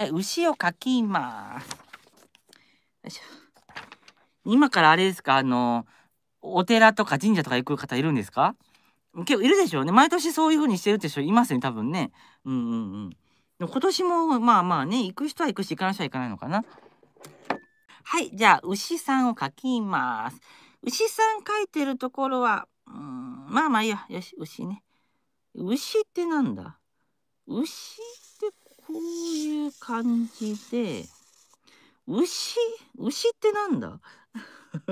牛をかきます。今からあれですかあのお寺とか神社とか行く方いるんですか結構いるでしょうね毎年そういう風にしてるって人いますね多分ねうんうんうん今年もまあまあね行く人は行くし行かない人は行かないのかなはいじゃあ牛さんを描きます牛さん描いてるところはうんまあまあいいよよし牛ね牛ってなんだ牛こういう感じで、牛牛ってなんだ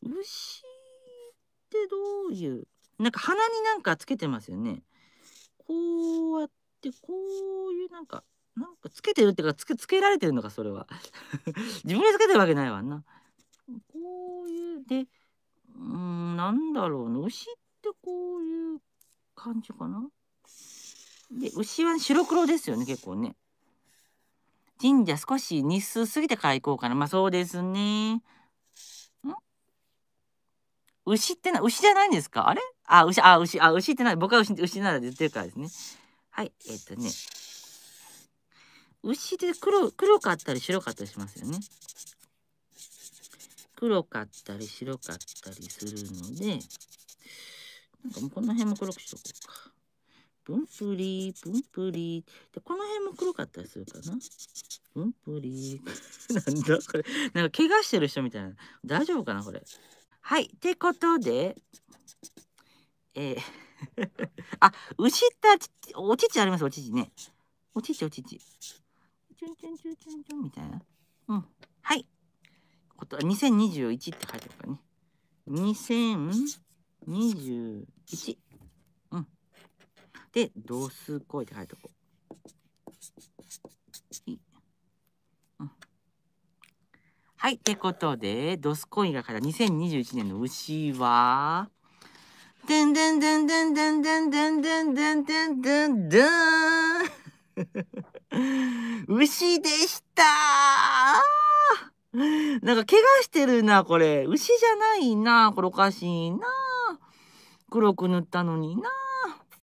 牛ってどういう、なんか鼻になんかつけてますよね。こうやって、こういうなんか、なんかつけてるっていうか、つけ、つけられてるのか、それは。自分でつけてるわけないわな。こういう、で、うん、なんだろう、ね、牛ってこういう感じかな。で牛は白黒ですよね結構ね。神社少し日数過ぎてから行こうかなまあそうですね。牛ってな牛じゃないんですかあれあ牛あ牛あ牛ってな僕は牛牛なら言ってるからですね。はいえっ、ー、とね牛って黒黒かったり白かったりしますよね。黒かったり白かったりするのでなんかもうこの辺も黒くしとこうか。プンプリー、プンプリー。で、この辺も黒かったりするかな。プンプリー。なんだこれ。なんか怪我してる人みたいな。大丈夫かなこれ。はい。ってことで、えー あ、牛たち、お乳あります、お乳ね。お乳、お乳。チュンチュンチュンチュンチュンみたいな。うん。はい。こと2021って書いてあるからね。2021。で、同数行いって書いとこう。うはい。ってことで、ドスコインが書いた2021年の牛は、でんでんでんでんでんでんでんでんでんでんでんでん。牛でしたなんか怪我してるな、これ。牛じゃないな。これおかしいな。黒く塗ったのにな。